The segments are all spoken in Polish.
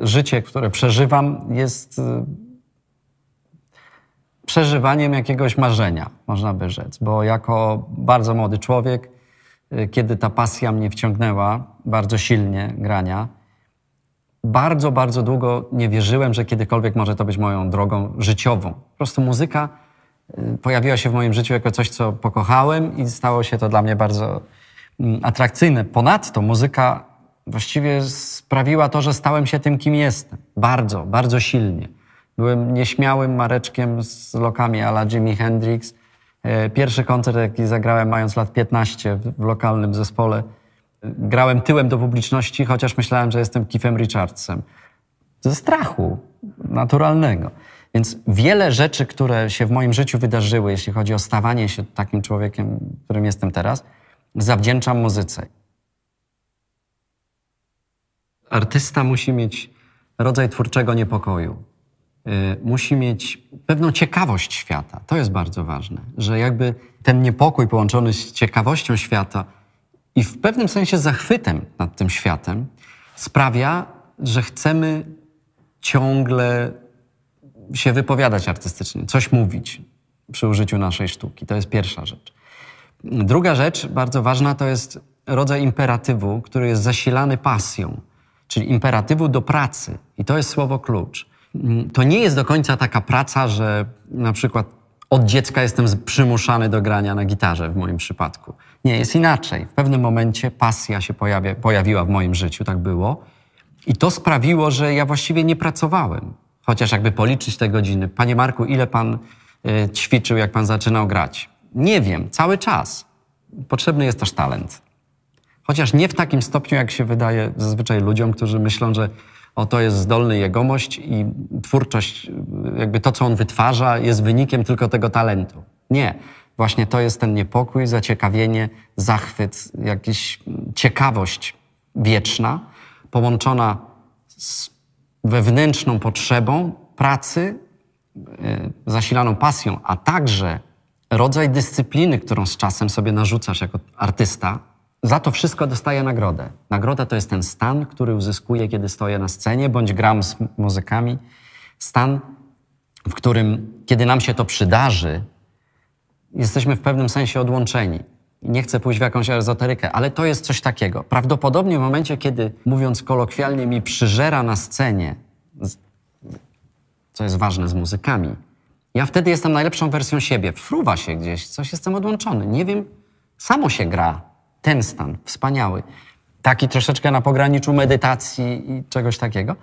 życie, które przeżywam, jest y, przeżywaniem jakiegoś marzenia, można by rzec. Bo jako bardzo młody człowiek, y, kiedy ta pasja mnie wciągnęła bardzo silnie grania, bardzo, bardzo długo nie wierzyłem, że kiedykolwiek może to być moją drogą życiową. Po prostu muzyka y, pojawiła się w moim życiu jako coś, co pokochałem i stało się to dla mnie bardzo mm, atrakcyjne. Ponadto muzyka Właściwie sprawiła to, że stałem się tym, kim jestem. Bardzo, bardzo silnie. Byłem nieśmiałym mareczkiem z lokami ala Jimi Hendrix. E, pierwszy koncert, jaki zagrałem, mając lat 15 w lokalnym zespole, grałem tyłem do publiczności, chociaż myślałem, że jestem Kifem Richardsem. Ze strachu naturalnego. Więc wiele rzeczy, które się w moim życiu wydarzyły, jeśli chodzi o stawanie się takim człowiekiem, którym jestem teraz, zawdzięczam muzyce artysta musi mieć rodzaj twórczego niepokoju. Y, musi mieć pewną ciekawość świata. To jest bardzo ważne, że jakby ten niepokój połączony z ciekawością świata i w pewnym sensie zachwytem nad tym światem sprawia, że chcemy ciągle się wypowiadać artystycznie, coś mówić przy użyciu naszej sztuki. To jest pierwsza rzecz. Druga rzecz, bardzo ważna, to jest rodzaj imperatywu, który jest zasilany pasją czyli imperatywu do pracy. I to jest słowo klucz. To nie jest do końca taka praca, że na przykład od dziecka jestem przymuszany do grania na gitarze w moim przypadku. Nie, jest inaczej. W pewnym momencie pasja się pojawia, pojawiła w moim życiu, tak było. I to sprawiło, że ja właściwie nie pracowałem. Chociaż jakby policzyć te godziny. Panie Marku, ile pan y, ćwiczył, jak pan zaczynał grać? Nie wiem, cały czas. Potrzebny jest też talent. Chociaż nie w takim stopniu, jak się wydaje zazwyczaj ludziom, którzy myślą, że o, to jest zdolny jegomość i twórczość, jakby to, co on wytwarza, jest wynikiem tylko tego talentu. Nie. Właśnie to jest ten niepokój, zaciekawienie, zachwyt, jakaś ciekawość wieczna, połączona z wewnętrzną potrzebą pracy, e, zasilaną pasją, a także rodzaj dyscypliny, którą z czasem sobie narzucasz jako artysta, za to wszystko dostaję nagrodę. Nagroda to jest ten stan, który uzyskuję, kiedy stoję na scenie bądź gram z muzykami. Stan, w którym, kiedy nam się to przydarzy, jesteśmy w pewnym sensie odłączeni. Nie chcę pójść w jakąś ezoterykę, ale to jest coś takiego. Prawdopodobnie w momencie, kiedy, mówiąc kolokwialnie, mi przyżera na scenie, co jest ważne z muzykami, ja wtedy jestem najlepszą wersją siebie. Fruwa się gdzieś, coś jestem odłączony. Nie wiem, samo się gra ten stan wspaniały, taki troszeczkę na pograniczu medytacji i czegoś takiego.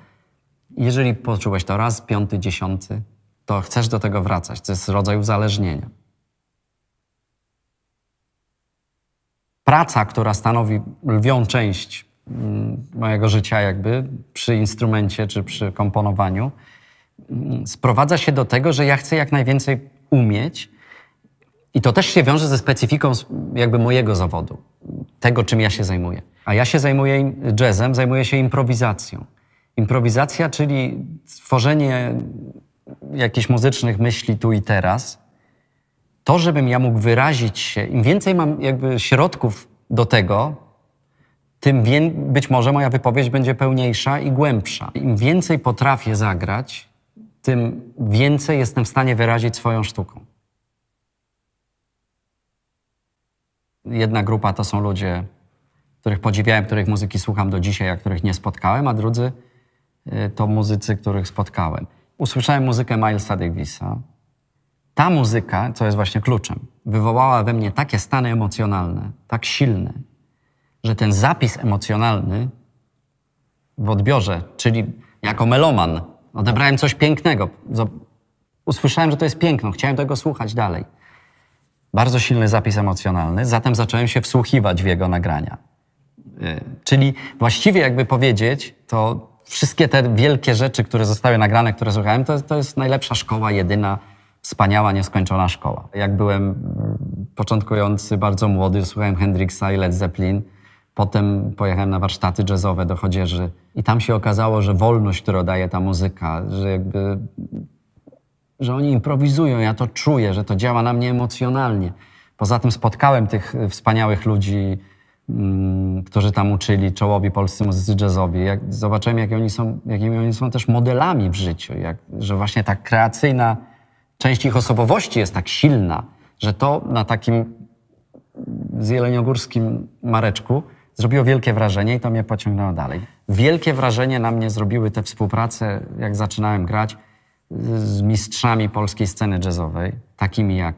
Jeżeli poczułeś to raz, piąty, dziesiąty, to chcesz do tego wracać. To jest rodzaj uzależnienia. Praca, która stanowi lwią część mm, mojego życia, jakby przy instrumencie czy przy komponowaniu, mm, sprowadza się do tego, że ja chcę jak najwięcej umieć. I to też się wiąże ze specyfiką jakby mojego zawodu tego, czym ja się zajmuję. A ja się zajmuję jazzem, zajmuję się improwizacją. Improwizacja, czyli tworzenie jakichś muzycznych myśli tu i teraz. To, żebym ja mógł wyrazić się, im więcej mam jakby środków do tego, tym być może moja wypowiedź będzie pełniejsza i głębsza. Im więcej potrafię zagrać, tym więcej jestem w stanie wyrazić swoją sztuką. jedna grupa to są ludzie, których podziwiałem, których muzyki słucham do dzisiaj, a których nie spotkałem, a drudzy y, to muzycy, których spotkałem. Usłyszałem muzykę Milesa Davisa. Ta muzyka, co jest właśnie kluczem, wywołała we mnie takie stany emocjonalne, tak silne, że ten zapis emocjonalny w odbiorze, czyli jako meloman, odebrałem coś pięknego. Usłyszałem, że to jest piękno, chciałem tego słuchać dalej bardzo silny zapis emocjonalny, zatem zacząłem się wsłuchiwać w jego nagrania. Y, czyli właściwie, jakby powiedzieć, to wszystkie te wielkie rzeczy, które zostały nagrane, które słuchałem, to, to jest najlepsza szkoła, jedyna, wspaniała, nieskończona szkoła. Jak byłem mm, początkujący, bardzo młody, słuchałem Hendrixa i Led Zeppelin. Potem pojechałem na warsztaty jazzowe do Chodzieży i tam się okazało, że wolność, którą daje ta muzyka, że jakby że oni improwizują. Ja to czuję, że to działa na mnie emocjonalnie. Poza tym spotkałem tych e, wspaniałych ludzi, mm, którzy tam uczyli czołowi polscy muzycy jazzowi. Jak, zobaczyłem, jak oni są, jakimi oni są też modelami w życiu. Jak, że właśnie ta kreacyjna część ich osobowości jest tak silna, że to na takim zieleniogórskim mareczku zrobiło wielkie wrażenie i to mnie pociągnęło dalej. Wielkie wrażenie na mnie zrobiły te współprace, jak zaczynałem grać z mistrzami polskiej sceny jazzowej, takimi jak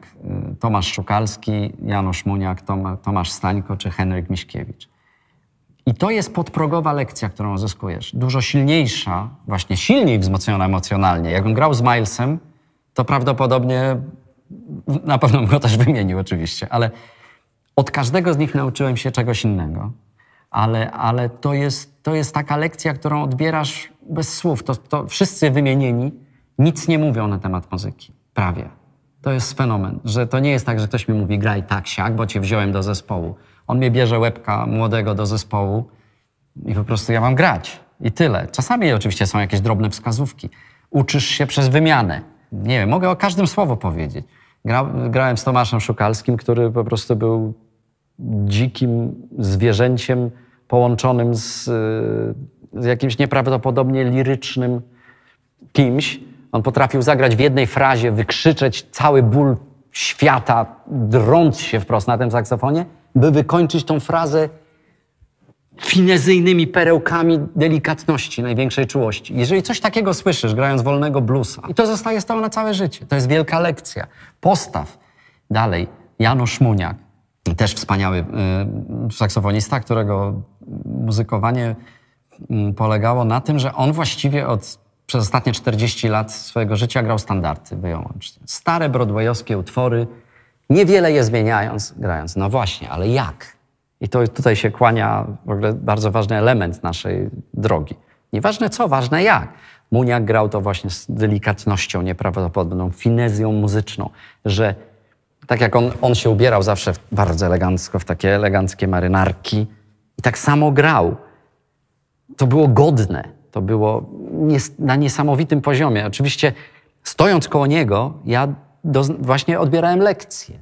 y, Tomasz Szukalski, Janusz Muniak, Tomasz Stańko czy Henryk Miśkiewicz. I to jest podprogowa lekcja, którą uzyskujesz. Dużo silniejsza, właśnie silniej wzmocniona emocjonalnie. Jakbym grał z Milesem, to prawdopodobnie, na pewno bym go też wymienił oczywiście, ale od każdego z nich nauczyłem się czegoś innego. Ale, ale to, jest, to jest taka lekcja, którą odbierasz bez słów. To, to wszyscy wymienieni nic nie mówią na temat muzyki. Prawie. To jest fenomen, że to nie jest tak, że ktoś mi mówi graj tak, siak, bo cię wziąłem do zespołu. On mnie bierze łebka młodego do zespołu i po prostu ja mam grać. I tyle. Czasami oczywiście są jakieś drobne wskazówki. Uczysz się przez wymianę. Nie wiem, mogę o każdym słowo powiedzieć. Gra, grałem z Tomaszem Szukalskim, który po prostu był dzikim zwierzęciem połączonym z, y, z jakimś nieprawdopodobnie lirycznym kimś on potrafił zagrać w jednej frazie, wykrzyczeć cały ból świata, drąc się wprost na tym saksofonie, by wykończyć tą frazę finezyjnymi perełkami delikatności, największej czułości. Jeżeli coś takiego słyszysz, grając wolnego bluesa, i to zostaje z tobą na całe życie, to jest wielka lekcja. Postaw. Dalej, Janusz Muniak, też wspaniały y, saksofonista, którego muzykowanie mm, polegało na tym, że on właściwie od przez ostatnie 40 lat swojego życia grał standardy wyłącznie. Stare broadwayowskie utwory, niewiele je zmieniając, grając. No właśnie, ale jak? I to tutaj się kłania w ogóle bardzo ważny element naszej drogi. Nieważne co, ważne jak. Muniak grał to właśnie z delikatnością nieprawdopodobną, finezją muzyczną, że tak jak on, on się ubierał zawsze bardzo elegancko, w takie eleganckie marynarki i tak samo grał. To było godne. To było na niesamowitym poziomie. Oczywiście stojąc koło niego, ja właśnie odbierałem lekcje.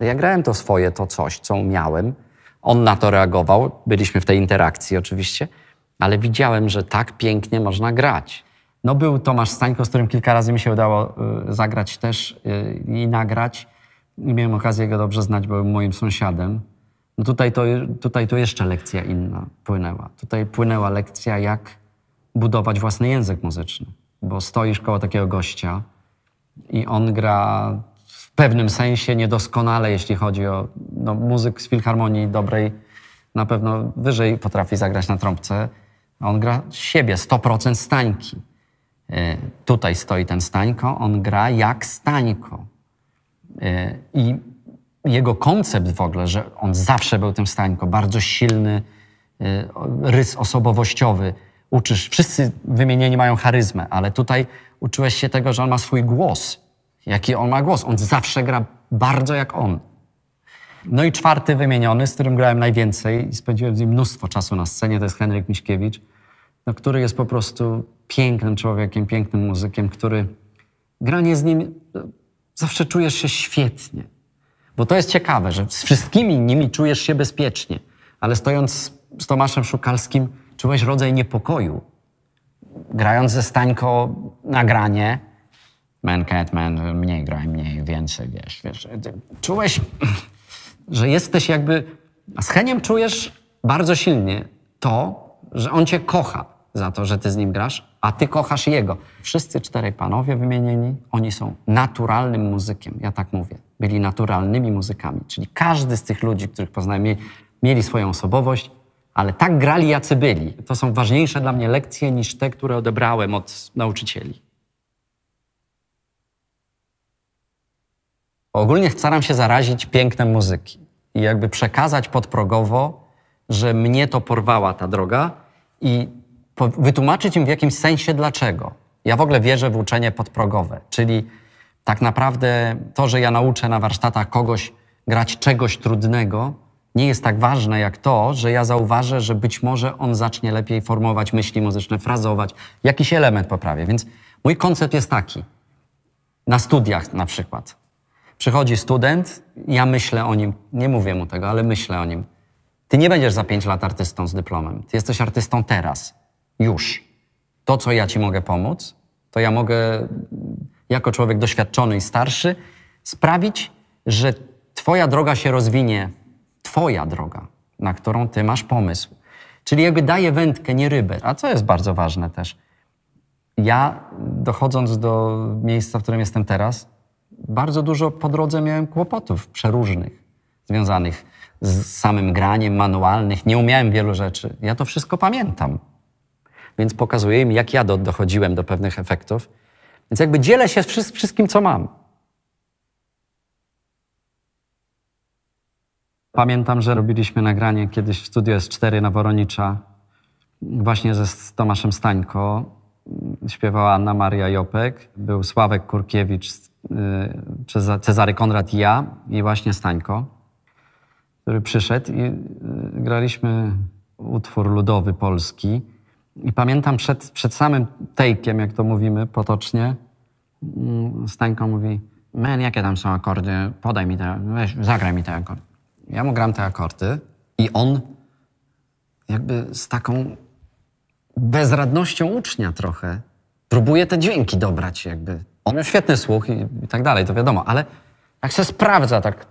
Ja grałem to swoje, to coś, co umiałem. On na to reagował, byliśmy w tej interakcji oczywiście, ale widziałem, że tak pięknie można grać. No był Tomasz Stańko, z którym kilka razy mi się udało y, zagrać też y, i nagrać. I miałem okazję go dobrze znać, bo był moim sąsiadem. No tutaj, to, tutaj to jeszcze lekcja inna płynęła. Tutaj płynęła lekcja, jak budować własny język muzyczny. Bo stoisz koło takiego gościa i on gra w pewnym sensie niedoskonale, jeśli chodzi o no, muzyk z filharmonii dobrej, na pewno wyżej potrafi zagrać na trąbce. A on gra siebie, 100% stańki. Y, tutaj stoi ten stańko, on gra jak stańko. Y, I jego koncept w ogóle, że on zawsze był tym stańko, bardzo silny y, rys osobowościowy, uczysz. Wszyscy wymienieni mają charyzmę, ale tutaj uczyłeś się tego, że on ma swój głos. Jaki on ma głos? On zawsze gra bardzo jak on. No i czwarty wymieniony, z którym grałem najwięcej i spędziłem z nim mnóstwo czasu na scenie, to jest Henryk Miśkiewicz, no, który jest po prostu pięknym człowiekiem, pięknym muzykiem, który granie z nim no, zawsze czujesz się świetnie. Bo to jest ciekawe, że z wszystkimi nimi czujesz się bezpiecznie, ale stojąc z Tomaszem Szukalskim, czułeś rodzaj niepokoju, grając ze Stańko nagranie, Man Catman, mniej graj, mniej, więcej, wiesz, wiesz. Czułeś, że jesteś jakby... A z Heniem czujesz bardzo silnie to, że on cię kocha za to, że ty z nim grasz, a ty kochasz jego. Wszyscy czterej panowie wymienieni, oni są naturalnym muzykiem, ja tak mówię. Byli naturalnymi muzykami, czyli każdy z tych ludzi, których poznałem, mieli swoją osobowość, ale tak grali, jacy byli. To są ważniejsze dla mnie lekcje niż te, które odebrałem od nauczycieli. Ogólnie staram się zarazić pięknem muzyki i jakby przekazać podprogowo, że mnie to porwała ta droga i wytłumaczyć im w jakimś sensie dlaczego. Ja w ogóle wierzę w uczenie podprogowe, czyli tak naprawdę to, że ja nauczę na warsztatach kogoś grać czegoś trudnego, nie jest tak ważne jak to, że ja zauważę, że być może on zacznie lepiej formować myśli muzyczne, frazować, jakiś element poprawię. Więc mój koncept jest taki. Na studiach na przykład. Przychodzi student, ja myślę o nim, nie mówię mu tego, ale myślę o nim. Ty nie będziesz za pięć lat artystą z dyplomem. Ty jesteś artystą teraz, już. To, co ja ci mogę pomóc, to ja mogę, jako człowiek doświadczony i starszy, sprawić, że Twoja droga się rozwinie Twoja droga, na którą Ty masz pomysł. Czyli jakby daje wędkę, nie rybę. A co jest bardzo ważne też. Ja, dochodząc do miejsca, w którym jestem teraz, bardzo dużo po drodze miałem kłopotów przeróżnych, związanych z samym graniem, manualnych. Nie umiałem wielu rzeczy. Ja to wszystko pamiętam. Więc pokazuję im, jak ja do, dochodziłem do pewnych efektów. Więc jakby dzielę się z wszystkim, co mam. Pamiętam, że robiliśmy nagranie kiedyś w studio S4 na Woronicza, właśnie ze, z Tomaszem Stańko. Śpiewała Anna Maria Jopek, był Sławek Kurkiewicz, y, Cezary Konrad i ja i właśnie Stańko, który przyszedł i y, graliśmy utwór ludowy polski. I pamiętam przed, przed samym take'iem, jak to mówimy potocznie, mm, Stańko mówi, men, jakie tam są akordy, podaj mi te, weź, zagraj mi te akordy ja mu gram te akordy i on jakby z taką bezradnością ucznia trochę próbuje te dźwięki dobrać jakby. On miał świetny słuch i, i tak dalej, to wiadomo, ale jak się sprawdza tak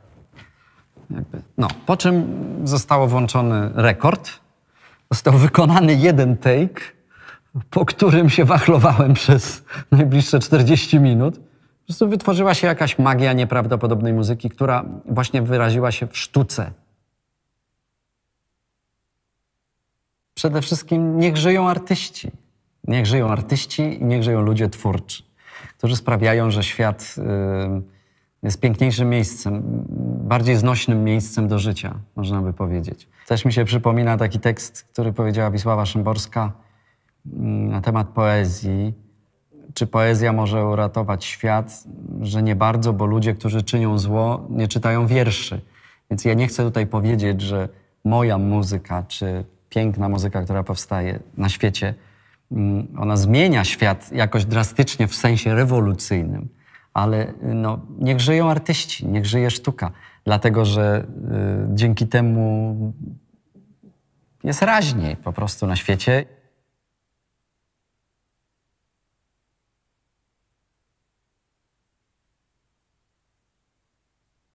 jakby, no, po czym został włączony rekord, został wykonany jeden take, po którym się wachlowałem przez najbliższe 40 minut. Po prostu wytworzyła się jakaś magia nieprawdopodobnej muzyki, która właśnie wyraziła się w sztuce. Przede wszystkim niech żyją artyści. Niech żyją artyści i niech żyją ludzie twórczy, którzy sprawiają, że świat y, jest piękniejszym miejscem, bardziej znośnym miejscem do życia, można by powiedzieć. Też mi się przypomina taki tekst, który powiedziała Wisława Szymborska mm, na temat poezji czy poezja może uratować świat, że nie bardzo, bo ludzie, którzy czynią zło, nie czytają wierszy. Więc ja nie chcę tutaj powiedzieć, że moja muzyka, czy piękna muzyka, która powstaje na świecie, mm, ona zmienia świat jakoś drastycznie w sensie rewolucyjnym, ale no, niech żyją artyści, niech żyje sztuka, dlatego że y, dzięki temu jest raźniej po prostu na świecie.